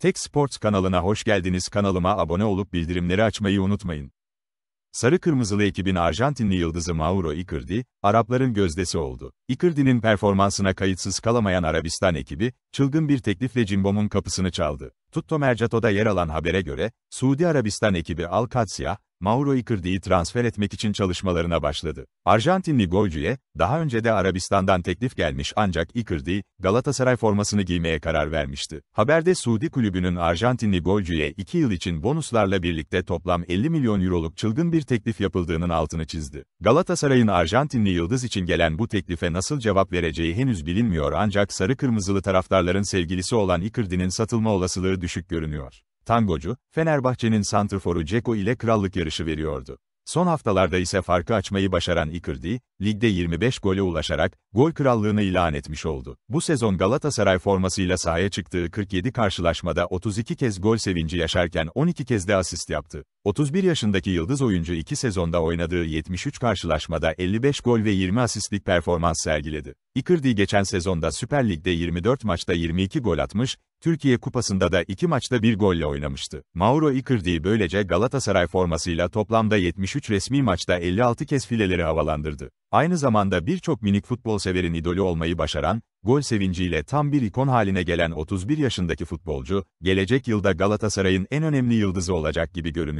Tek Sports kanalına hoş geldiniz. Kanalıma abone olup bildirimleri açmayı unutmayın. Sarı Kırmızılı ekibin Arjantinli yıldızı Mauro Icardi, Arapların gözdesi oldu. Icardi'nin performansına kayıtsız kalamayan Arabistan ekibi, çılgın bir teklifle Cimbom'un kapısını çaldı. Tutto Mercato'da yer alan habere göre, Suudi Arabistan ekibi Al Katsya, Mauro Icardi'yi transfer etmek için çalışmalarına başladı. Arjantinli golcüye, daha önce de Arabistan'dan teklif gelmiş ancak Icardi, Galatasaray formasını giymeye karar vermişti. Haberde Suudi kulübünün Arjantinli golcüye 2 yıl için bonuslarla birlikte toplam 50 milyon euroluk çılgın bir teklif yapıldığının altını çizdi. Galatasaray'ın Arjantinli yıldız için gelen bu teklife nasıl cevap vereceği henüz bilinmiyor ancak sarı kırmızılı taraftarların sevgilisi olan Icardi'nin satılma olasılığı düşük görünüyor. Tangocu, Fenerbahçe'nin santrforu Ceko ile krallık yarışı veriyordu. Son haftalarda ise farkı açmayı başaran Icardi, ligde 25 gole ulaşarak gol krallığını ilan etmiş oldu. Bu sezon Galatasaray formasıyla sahaya çıktığı 47 karşılaşmada 32 kez gol sevinci yaşarken 12 kez de asist yaptı. 31 yaşındaki yıldız oyuncu 2 sezonda oynadığı 73 karşılaşmada 55 gol ve 20 asistlik performans sergiledi. Icardi geçen sezonda Süper Lig'de 24 maçta 22 gol atmış, Türkiye Kupası'nda da iki maçta bir golle oynamıştı. Mauro Icardi böylece Galatasaray formasıyla toplamda 73 resmi maçta 56 kez fileleri havalandırdı. Aynı zamanda birçok minik futbol severin idolü olmayı başaran, gol sevinciyle tam bir ikon haline gelen 31 yaşındaki futbolcu, gelecek yılda Galatasaray'ın en önemli yıldızı olacak gibi görünüyor.